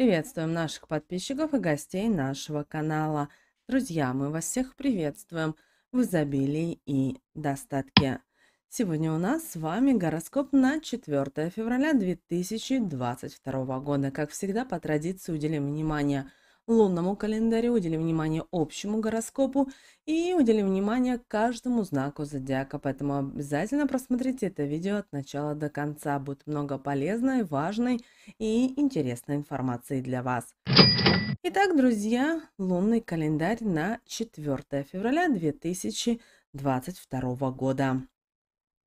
Приветствуем наших подписчиков и гостей нашего канала. Друзья, мы вас всех приветствуем в изобилии и достатке. Сегодня у нас с вами гороскоп на 4 февраля 2022 года. Как всегда, по традиции уделим внимание – лунному календарю, удели внимание общему гороскопу и удели внимание каждому знаку зодиака. Поэтому обязательно просмотрите это видео от начала до конца. Будет много полезной, важной и интересной информации для вас. Итак, друзья, лунный календарь на 4 февраля 2022 года.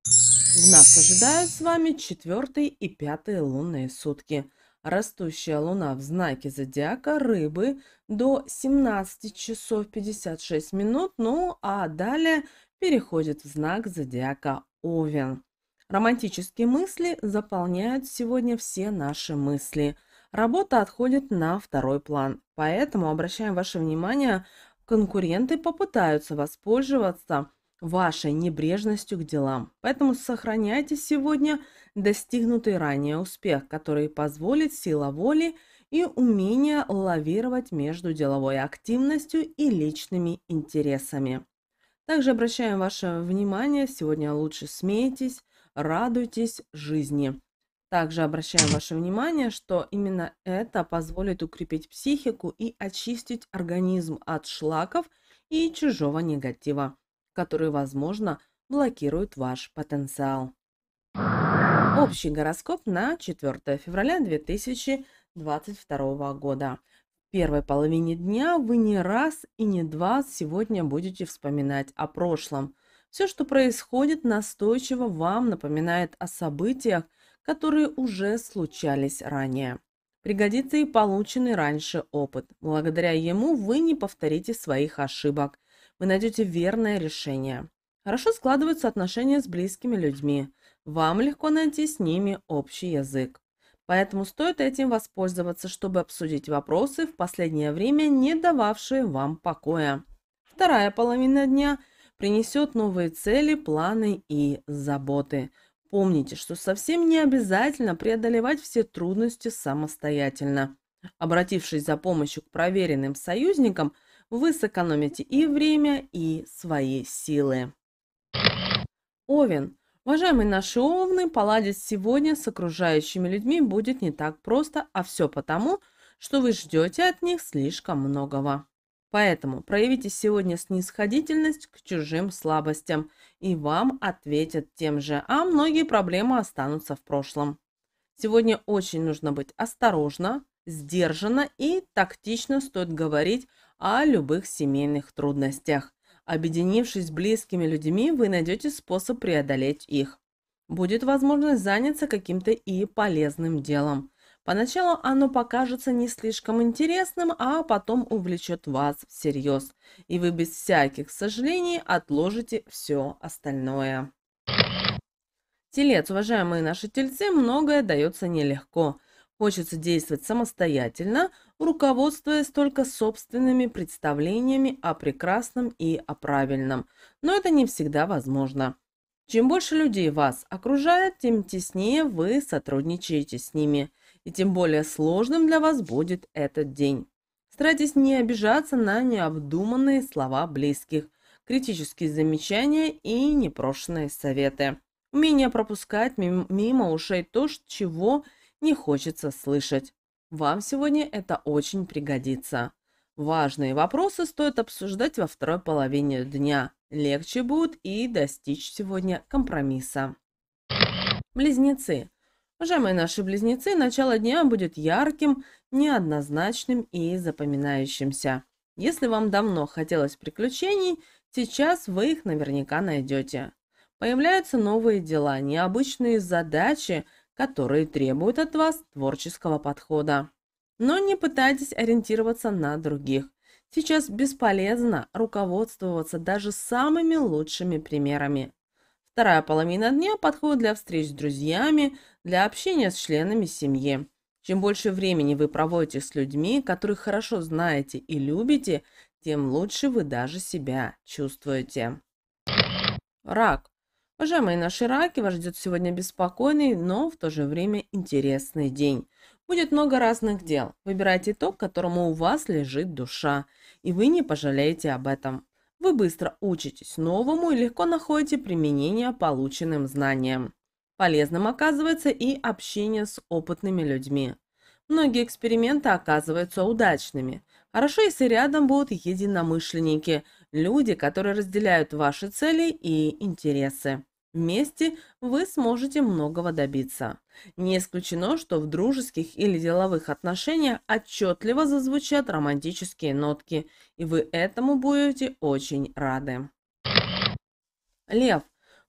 В нас ожидают с вами четвертый и пятый лунные сутки – Растущая луна в знаке зодиака рыбы до 17 часов 56 минут, ну а далее переходит в знак зодиака Овен. Романтические мысли заполняют сегодня все наши мысли. Работа отходит на второй план, поэтому обращаем ваше внимание, конкуренты попытаются воспользоваться – вашей небрежностью к делам. Поэтому сохраняйте сегодня достигнутый ранее успех, который позволит сила воли и умение лавировать между деловой активностью и личными интересами. Также обращаем ваше внимание, сегодня лучше смейтесь, радуйтесь жизни. Также обращаем ваше внимание, что именно это позволит укрепить психику и очистить организм от шлаков и чужого негатива которые, возможно, блокируют ваш потенциал. Общий гороскоп на 4 февраля 2022 года. В первой половине дня вы не раз и не два сегодня будете вспоминать о прошлом. Все, что происходит, настойчиво вам напоминает о событиях, которые уже случались ранее. Пригодится и полученный раньше опыт. Благодаря ему вы не повторите своих ошибок вы найдете верное решение. Хорошо складываются отношения с близкими людьми. Вам легко найти с ними общий язык. Поэтому стоит этим воспользоваться, чтобы обсудить вопросы, в последнее время не дававшие вам покоя. Вторая половина дня принесет новые цели, планы и заботы. Помните, что совсем не обязательно преодолевать все трудности самостоятельно. Обратившись за помощью к проверенным союзникам – вы сэкономите и время, и свои силы. Овен. Уважаемые наши овны, поладить сегодня с окружающими людьми будет не так просто, а все потому, что вы ждете от них слишком многого. Поэтому проявите сегодня снисходительность к чужим слабостям, и вам ответят тем же, а многие проблемы останутся в прошлом. Сегодня очень нужно быть осторожно, сдержанно и тактично стоит говорить о любых семейных трудностях. Объединившись с близкими людьми, вы найдете способ преодолеть их. Будет возможность заняться каким-то и полезным делом. Поначалу оно покажется не слишком интересным, а потом увлечет вас всерьез, и вы без всяких сожалений отложите все остальное. Телец, уважаемые наши тельцы, многое дается нелегко – Хочется действовать самостоятельно, руководствуясь только собственными представлениями о прекрасном и о правильном. Но это не всегда возможно. Чем больше людей вас окружает, тем теснее вы сотрудничаете с ними, и тем более сложным для вас будет этот день. Старайтесь не обижаться на необдуманные слова близких, критические замечания и непрошенные советы. Умение пропускать мимо ушей то, чего не не хочется слышать. Вам сегодня это очень пригодится. Важные вопросы стоит обсуждать во второй половине дня. Легче будет и достичь сегодня компромисса. Близнецы. Уважаемые наши близнецы, начало дня будет ярким, неоднозначным и запоминающимся. Если вам давно хотелось приключений, сейчас вы их наверняка найдете. Появляются новые дела, необычные задачи – которые требуют от вас творческого подхода. Но не пытайтесь ориентироваться на других. Сейчас бесполезно руководствоваться даже самыми лучшими примерами. Вторая половина дня подходит для встреч с друзьями, для общения с членами семьи. Чем больше времени вы проводите с людьми, которых хорошо знаете и любите, тем лучше вы даже себя чувствуете. Рак. Уважаемые наши раки, вас ждет сегодня беспокойный, но в то же время интересный день. Будет много разных дел. Выбирайте то, к которому у вас лежит душа, и вы не пожалеете об этом. Вы быстро учитесь новому и легко находите применение полученным знаниям. Полезным оказывается и общение с опытными людьми. Многие эксперименты оказываются удачными. Хорошо, если рядом будут единомышленники, люди, которые разделяют ваши цели и интересы. Вместе вы сможете многого добиться. Не исключено, что в дружеских или деловых отношениях отчетливо зазвучат романтические нотки, и вы этому будете очень рады. Лев.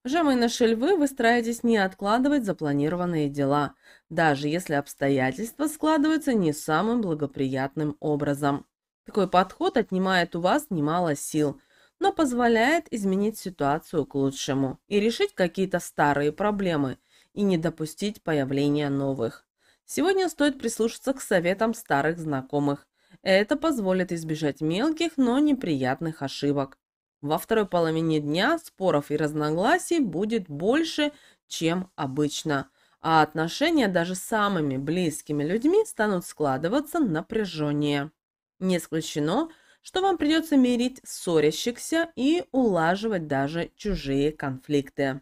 Жемы и львы вы стараетесь не откладывать запланированные дела, даже если обстоятельства складываются не самым благоприятным образом. Такой подход отнимает у вас немало сил, но позволяет изменить ситуацию к лучшему и решить какие-то старые проблемы и не допустить появления новых. Сегодня стоит прислушаться к советам старых знакомых. Это позволит избежать мелких, но неприятных ошибок. Во второй половине дня споров и разногласий будет больше, чем обычно, а отношения даже с самыми близкими людьми станут складываться напряженнее. Не исключено, что вам придется мирить ссорящихся и улаживать даже чужие конфликты.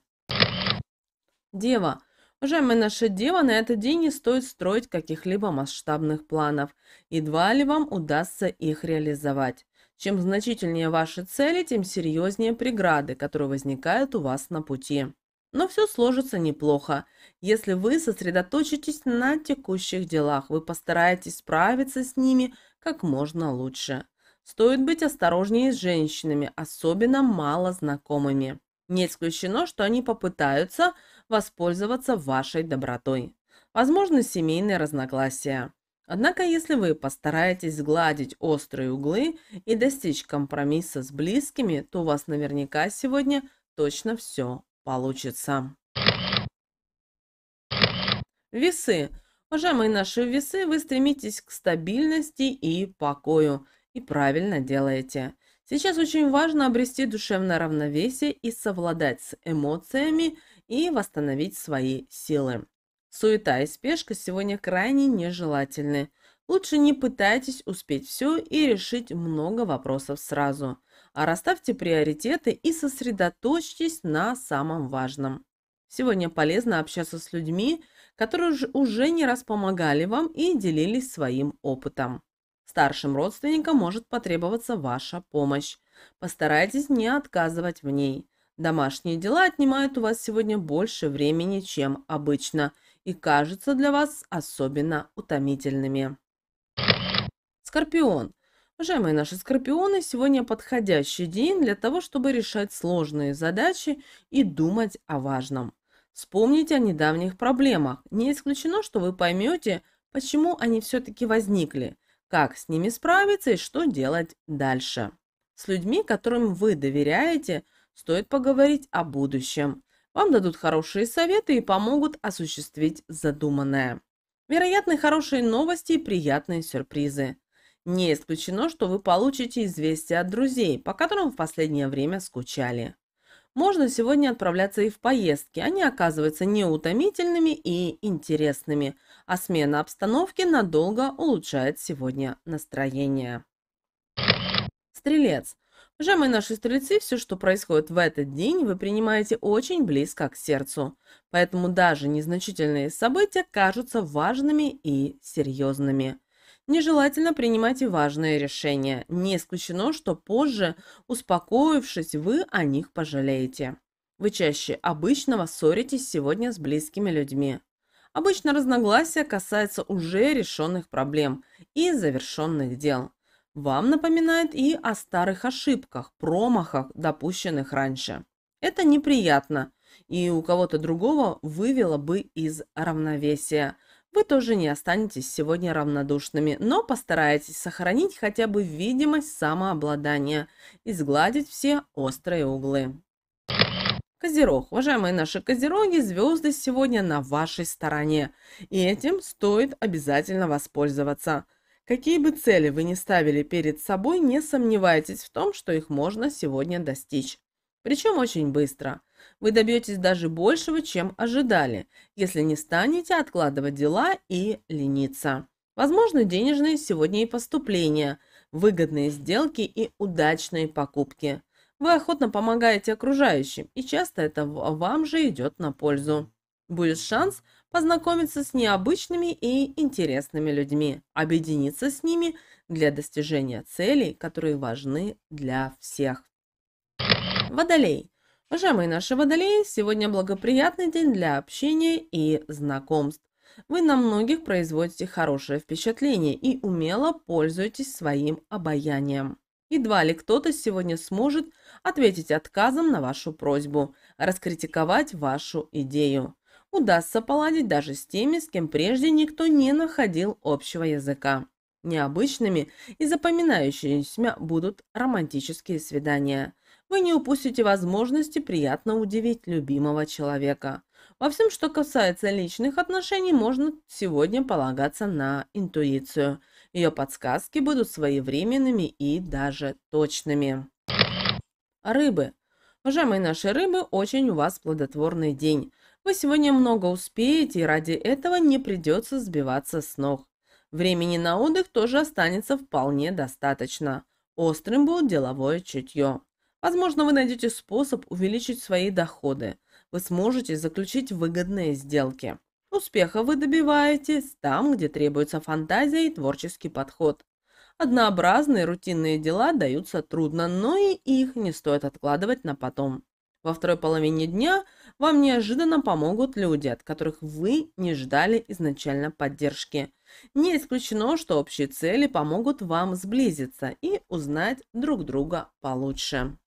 Дева. Уважаемая наша дева, на этот день не стоит строить каких-либо масштабных планов. Едва ли вам удастся их реализовать. Чем значительнее ваши цели, тем серьезнее преграды, которые возникают у вас на пути. Но все сложится неплохо. Если вы сосредоточитесь на текущих делах, вы постараетесь справиться с ними как можно лучше. Стоит быть осторожнее с женщинами, особенно малознакомыми. Не исключено, что они попытаются воспользоваться вашей добротой. Возможно, семейные разногласия. Однако, если вы постараетесь сгладить острые углы и достичь компромисса с близкими, то у вас наверняка сегодня точно все получится. Весы. Уважаемые наши весы, вы стремитесь к стабильности и покою – и правильно делаете. Сейчас очень важно обрести душевное равновесие и совладать с эмоциями и восстановить свои силы. Суета и спешка сегодня крайне нежелательны. Лучше не пытайтесь успеть все и решить много вопросов сразу, а расставьте приоритеты и сосредоточьтесь на самом важном. Сегодня полезно общаться с людьми, которые уже не раз помогали вам и делились своим опытом. Старшим родственникам может потребоваться ваша помощь. Постарайтесь не отказывать в ней. Домашние дела отнимают у вас сегодня больше времени, чем обычно, и кажутся для вас особенно утомительными. Скорпион. Уважаемые наши скорпионы, сегодня подходящий день для того, чтобы решать сложные задачи и думать о важном. Вспомните о недавних проблемах. Не исключено, что вы поймете, почему они все-таки возникли как с ними справиться и что делать дальше. С людьми, которым вы доверяете, стоит поговорить о будущем. Вам дадут хорошие советы и помогут осуществить задуманное. Вероятны хорошие новости и приятные сюрпризы. Не исключено, что вы получите известия от друзей, по которым в последнее время скучали. Можно сегодня отправляться и в поездки, они оказываются неутомительными и интересными – а смена обстановки надолго улучшает сегодня настроение. Стрелец. Уважаемые наши стрельцы, все, что происходит в этот день, вы принимаете очень близко к сердцу. Поэтому даже незначительные события кажутся важными и серьезными. Нежелательно принимать важные решения. Не исключено, что позже, успокоившись, вы о них пожалеете. Вы чаще обычного ссоритесь сегодня с близкими людьми. Обычно разногласия касаются уже решенных проблем и завершенных дел. Вам напоминает и о старых ошибках, промахах, допущенных раньше. Это неприятно и у кого-то другого вывело бы из равновесия. Вы тоже не останетесь сегодня равнодушными, но постарайтесь сохранить хотя бы видимость самообладания и сгладить все острые углы. Козерог, уважаемые наши козероги, звезды сегодня на вашей стороне, и этим стоит обязательно воспользоваться. Какие бы цели вы ни ставили перед собой, не сомневайтесь в том, что их можно сегодня достичь. Причем очень быстро. Вы добьетесь даже большего, чем ожидали, если не станете откладывать дела и лениться. Возможно, денежные сегодня и поступления, выгодные сделки и удачные покупки – вы охотно помогаете окружающим, и часто это вам же идет на пользу. Будет шанс познакомиться с необычными и интересными людьми, объединиться с ними для достижения целей, которые важны для всех. Водолей. Уважаемые наши водолеи, сегодня благоприятный день для общения и знакомств. Вы на многих производите хорошее впечатление и умело пользуетесь своим обаянием. Едва ли кто-то сегодня сможет ответить отказом на вашу просьбу, раскритиковать вашу идею. Удастся поладить даже с теми, с кем прежде никто не находил общего языка. Необычными и запоминающимися будут романтические свидания. Вы не упустите возможности приятно удивить любимого человека. Во всем, что касается личных отношений, можно сегодня полагаться на интуицию – ее подсказки будут своевременными и даже точными. Рыбы. Уважаемые наши рыбы, очень у вас плодотворный день. Вы сегодня много успеете, и ради этого не придется сбиваться с ног. Времени на отдых тоже останется вполне достаточно. Острым будет деловое чутье. Возможно, вы найдете способ увеличить свои доходы. Вы сможете заключить выгодные сделки. Успеха вы добиваетесь там, где требуется фантазия и творческий подход. Однообразные рутинные дела даются трудно, но и их не стоит откладывать на потом. Во второй половине дня вам неожиданно помогут люди, от которых вы не ждали изначально поддержки. Не исключено, что общие цели помогут вам сблизиться и узнать друг друга получше.